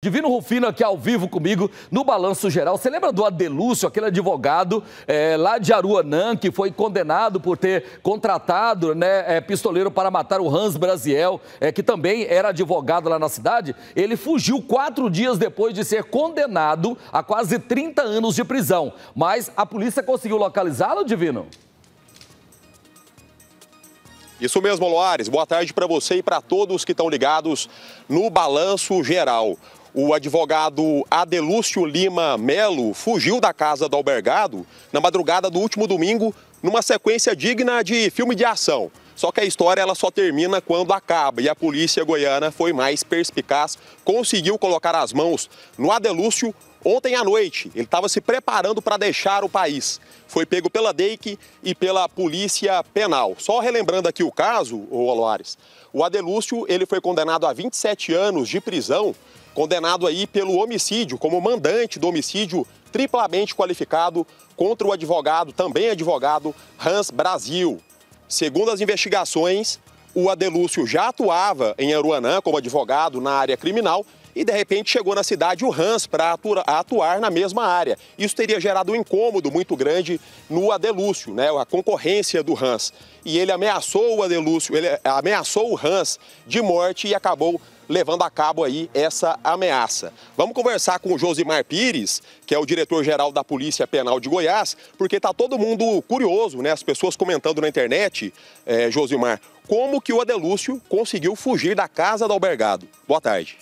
Divino Rufino aqui ao vivo comigo no Balanço Geral. Você lembra do Adelúcio, aquele advogado é, lá de Aruanã, que foi condenado por ter contratado né, é, pistoleiro para matar o Hans Brasiel, é, eh, que também era advogado lá na cidade? Ele fugiu quatro dias depois de ser condenado a quase 30 anos de prisão. Mas a polícia conseguiu localizá-lo, Divino? Isso mesmo, Loares. Boa tarde para você e para todos que estão ligados no Balanço Geral. O advogado Adelúcio Lima Melo fugiu da casa do albergado na madrugada do último domingo numa sequência digna de filme de ação. Só que a história ela só termina quando acaba e a polícia goiana foi mais perspicaz, conseguiu colocar as mãos no Adelúcio, Ontem à noite, ele estava se preparando para deixar o país. Foi pego pela DEIC e pela Polícia Penal. Só relembrando aqui o caso, o Aloares, o Adelúcio ele foi condenado a 27 anos de prisão, condenado aí pelo homicídio, como mandante do homicídio triplamente qualificado contra o advogado, também advogado, Hans Brasil. Segundo as investigações, o Adelúcio já atuava em Aruanã como advogado na área criminal e de repente chegou na cidade o Hans para atuar na mesma área. Isso teria gerado um incômodo muito grande no Adelúcio, né, a concorrência do Hans. E ele ameaçou o Adelúcio, ele ameaçou o Hans de morte e acabou levando a cabo aí essa ameaça. Vamos conversar com o Josimar Pires, que é o diretor-geral da Polícia Penal de Goiás, porque está todo mundo curioso, né? As pessoas comentando na internet, é, Josimar, como que o Adelúcio conseguiu fugir da casa do albergado. Boa tarde.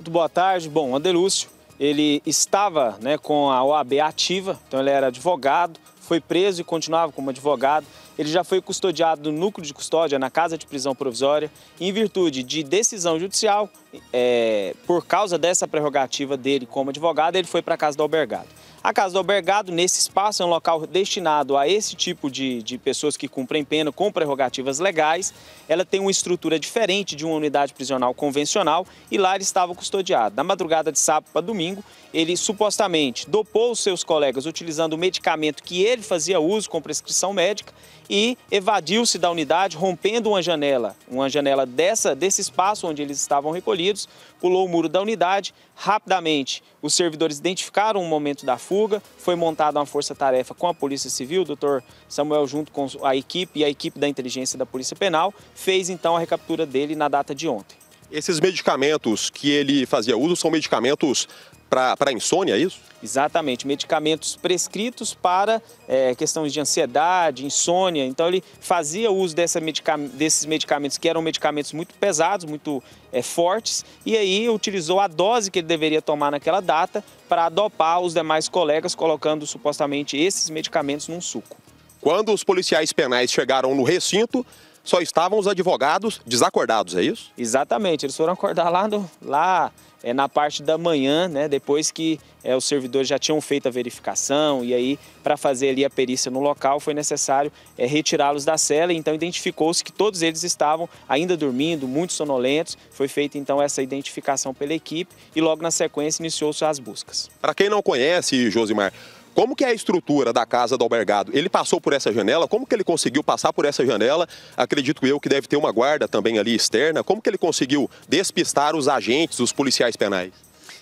Muito boa tarde. Bom, Andelúcio, ele estava né, com a OAB ativa, então ele era advogado, foi preso e continuava como advogado. Ele já foi custodiado no núcleo de custódia, na casa de prisão provisória, em virtude de decisão judicial, é, por causa dessa prerrogativa dele como advogado, ele foi para a casa do albergado. A casa do albergado, nesse espaço, é um local destinado a esse tipo de, de pessoas que cumprem pena com prerrogativas legais. Ela tem uma estrutura diferente de uma unidade prisional convencional e lá ele estava custodiado. Na madrugada de sábado para domingo, ele supostamente dopou os seus colegas utilizando o medicamento que ele fazia uso com prescrição médica e evadiu-se da unidade, rompendo uma janela, uma janela dessa desse espaço onde eles estavam recolhidos, pulou o muro da unidade rapidamente. Os servidores identificaram o momento da fuga, foi montada uma força-tarefa com a Polícia Civil, o doutor Samuel junto com a equipe e a equipe da inteligência da Polícia Penal, fez então a recaptura dele na data de ontem. Esses medicamentos que ele fazia uso são medicamentos para insônia, é isso? Exatamente, medicamentos prescritos para é, questões de ansiedade, insônia. Então ele fazia uso dessa medica desses medicamentos que eram medicamentos muito pesados, muito é, fortes, e aí utilizou a dose que ele deveria tomar naquela data para dopar os demais colegas, colocando supostamente esses medicamentos num suco. Quando os policiais penais chegaram no recinto, só estavam os advogados desacordados, é isso? Exatamente, eles foram acordar lá, no, lá é, na parte da manhã, né, depois que é, os servidores já tinham feito a verificação e aí para fazer ali a perícia no local foi necessário é, retirá-los da cela, então identificou-se que todos eles estavam ainda dormindo, muito sonolentos, foi feita então essa identificação pela equipe e logo na sequência iniciou-se as buscas. Para quem não conhece, Josimar, como que é a estrutura da casa do albergado? Ele passou por essa janela? Como que ele conseguiu passar por essa janela? Acredito eu que deve ter uma guarda também ali externa. Como que ele conseguiu despistar os agentes, os policiais penais?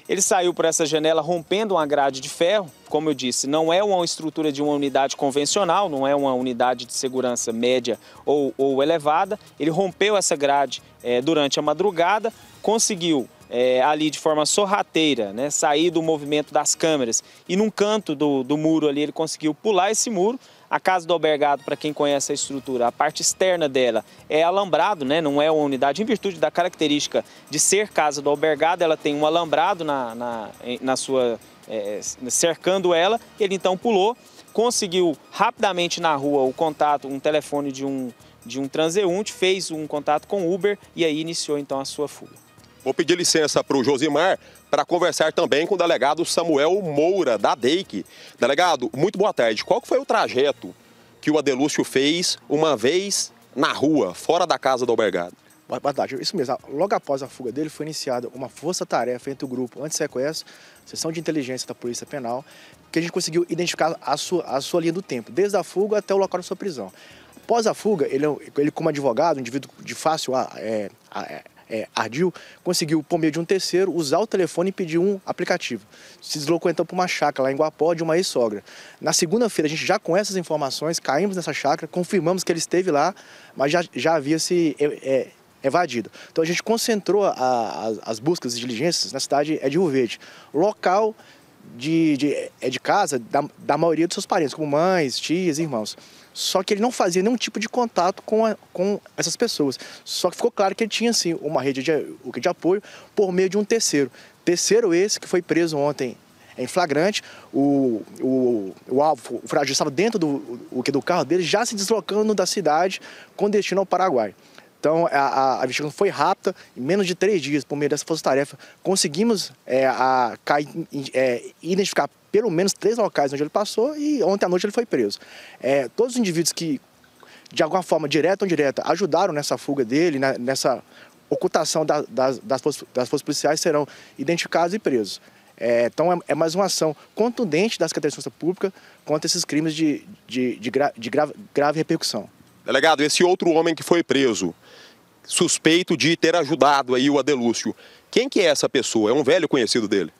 Ele saiu por essa janela rompendo uma grade de ferro, como eu disse, não é uma estrutura de uma unidade convencional, não é uma unidade de segurança média ou, ou elevada. Ele rompeu essa grade é, durante a madrugada, conseguiu é, ali de forma sorrateira, né, sair do movimento das câmeras. E num canto do, do muro ali, ele conseguiu pular esse muro. A casa do albergado, para quem conhece a estrutura, a parte externa dela é alambrado, né? não é uma unidade, em virtude da característica de ser casa do albergado, ela tem um alambrado na, na, na sua, é, cercando ela. Ele então pulou, conseguiu rapidamente na rua o contato, um telefone de um, de um transeunte, fez um contato com Uber e aí iniciou então a sua fuga. Vou pedir licença para o Josimar para conversar também com o delegado Samuel Moura, da DEIC. Delegado, muito boa tarde. Qual foi o trajeto que o Adelúcio fez uma vez na rua, fora da casa do albergado? Boa tarde. Isso mesmo. Logo após a fuga dele, foi iniciada uma força-tarefa entre o grupo anti-sequestro, sessão de inteligência da Polícia Penal, que a gente conseguiu identificar a sua, a sua linha do tempo, desde a fuga até o local da sua prisão. Após a fuga, ele, é ele como advogado, um indivíduo de fácil ah, é, ah, é, é, ardil, conseguiu, por meio de um terceiro, usar o telefone e pedir um aplicativo. Se deslocou então para uma chácara lá em Guapó de uma ex-sogra. Na segunda-feira, a gente já com essas informações, caímos nessa chácara, confirmamos que ele esteve lá, mas já, já havia se é, é evadido. Então a gente concentrou a, a, as buscas e diligências na cidade de Rio Verde, local de, de, é de casa da, da maioria dos seus parentes, como mães, tias, irmãos. Só que ele não fazia nenhum tipo de contato com, a, com essas pessoas. Só que ficou claro que ele tinha, sim, uma rede de, de apoio por meio de um terceiro. Terceiro esse que foi preso ontem em flagrante. O, o, o alvo, o frágil, estava dentro do, o, do carro dele, já se deslocando da cidade com destino ao Paraguai. Então, a, a, investigação foi rápida, em menos de três dias, por meio dessa força-tarefa, conseguimos é, a, é, identificar pelo menos três locais onde ele passou e ontem à noite ele foi preso. É, todos os indivíduos que, de alguma forma, direta ou indireta, ajudaram nessa fuga dele, né, nessa ocultação da, das, das, forças, das forças policiais, serão identificados e presos. É, então, é, é, mais uma ação contundente das Secretaria de Força Pública contra esses crimes de, de, de, gra, de grave, grave repercussão. Delegado, esse outro homem que foi preso, suspeito de ter ajudado aí o Adelúcio, quem que é essa pessoa? É um velho conhecido dele?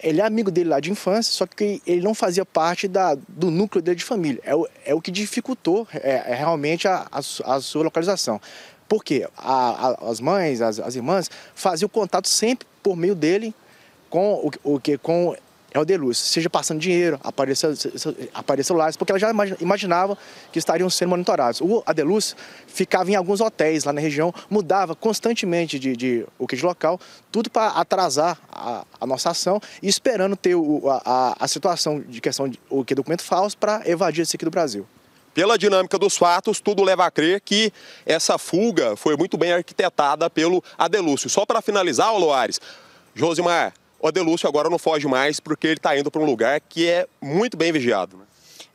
Ele é amigo dele lá de infância, só que ele não fazia parte da, do núcleo dele de família. É o, é o que dificultou é, é realmente a, a, a sua localização. Porque a, a, as mães, as, as, irmãs, faziam contato sempre por meio dele com o, o que com é o Deluz, seja passando dinheiro, aparecendo, aparecer celulares, porque ela já imaginava que estariam sendo monitorados. O Adeluz ficava em alguns hotéis lá na região, mudava constantemente de, de o que de local, tudo para atrasar a, a, nossa ação e esperando ter o, a, a, situação de questão de o que é documento falso para evadir esse aqui do Brasil. Pela dinâmica dos fatos, tudo leva a crer que essa fuga foi muito bem arquitetada pelo Adelúcio. Só para finalizar, Loares, Josimar, o Adelúcio agora não foge mais porque ele está indo para um lugar que é muito bem vigiado. Né?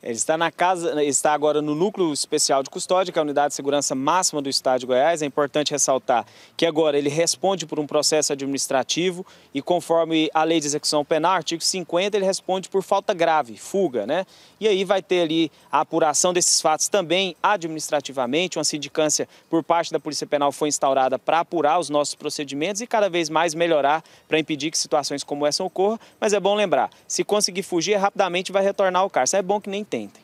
Ele está na casa, está agora no núcleo especial de custódia, que é a unidade de segurança máxima do Estado de Goiás. É importante ressaltar que agora ele responde por um processo administrativo e conforme a lei de execução penal, artigo 50, ele responde por falta grave, fuga, né? E aí vai ter ali a apuração desses fatos também administrativamente. Uma sindicância por parte da Polícia Penal foi instaurada para apurar os nossos procedimentos e cada vez mais melhorar para impedir que situações como essa ocorram. Mas é bom lembrar, se conseguir fugir, rapidamente vai retornar ao cárcere. É bom que nem tem tentem.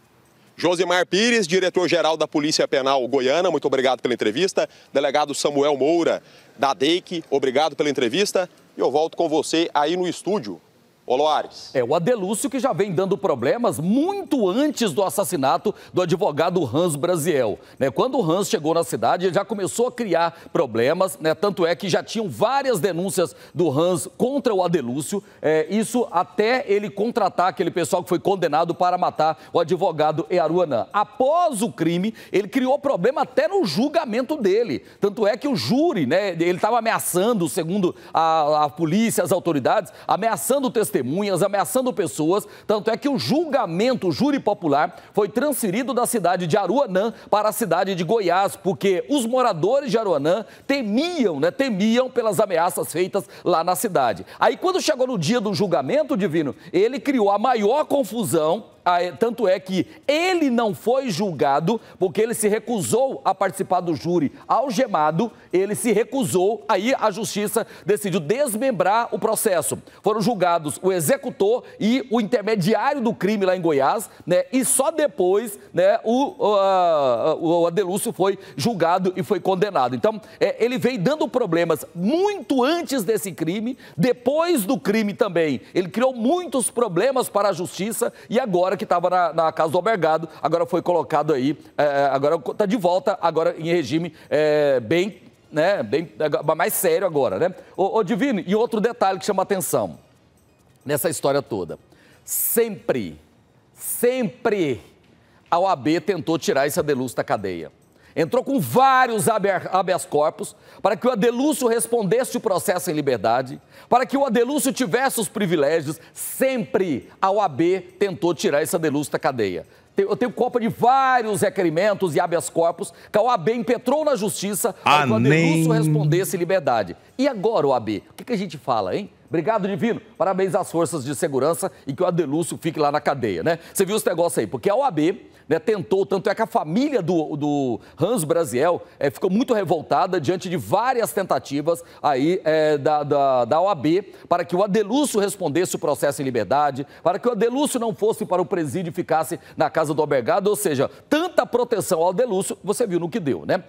Josimar Pires, diretor-geral da Polícia Penal Goiana, muito obrigado pela entrevista. Delegado Samuel Moura, da DEIC, obrigado pela entrevista. E eu volto com você aí no estúdio Oloares. É o Adelúcio que já vem dando problemas muito antes do assassinato do advogado Hans Brasiel. Né? Quando o Hans chegou na cidade, ele já começou a criar problemas, né? tanto é que já tinham várias denúncias do Hans contra o Adelúcio, é, isso até ele contratar aquele pessoal que foi condenado para matar o advogado Earuanã. Após o crime, ele criou problema até no julgamento dele, tanto é que o júri, né? ele estava ameaçando, segundo a, a polícia, as autoridades, ameaçando o testemunho testemunhas, ameaçando pessoas. Tanto é que o julgamento, o júri popular, foi transferido da cidade de Aruanã para a cidade de Goiás, porque os moradores de Aruanã temiam, né? Temiam pelas ameaças feitas lá na cidade. Aí, quando chegou no dia do julgamento divino, ele criou a maior confusão ah, é, tanto é que ele não foi julgado porque ele se recusou a participar do júri algemado, ele se recusou, aí a justiça decidiu desmembrar o processo. Foram julgados o executor e o intermediário do crime lá em Goiás, né? E só depois, né, o, o, o Adelúcio foi julgado e foi condenado. Então, é, ele veio dando problemas muito antes desse crime, depois do crime também. Ele criou muitos problemas para a justiça e agora agora que estava na, na, casa do albergado, agora foi colocado aí, é, é agora está de volta, agora em regime é, bem, né, bem é, mais sério agora, né? Ô, ô Divino, e outro detalhe que chama atenção nessa história toda. Sempre, sempre a OAB tentou tirar esse Adeluz da cadeia entrou com vários habeas corpus para que o Adelúcio respondesse o processo em liberdade, para que o Adelúcio tivesse os privilégios. Sempre a OAB tentou tirar esse Adelúcio da cadeia. Eu tenho copa de vários requerimentos e habeas corpus que a OAB impetrou na justiça para que o ah, Adelúcio respondesse em liberdade. E agora, OAB, o que, que a gente fala, hein? Obrigado, Divino. Parabéns às forças de segurança e que o Adelúcio fique lá na cadeia, né? Você viu esse negócio aí? Porque a OAB né, tentou, tanto é que a família do, do Hans Brasiel é, eh, ficou muito revoltada diante de várias tentativas aí é, da, da, da OAB para que o Adelúcio respondesse o processo em liberdade, para que o Adelúcio não fosse para o presídio e ficasse na casa do albergado, ou seja, tanta proteção ao Adelúcio, você viu no que deu, né?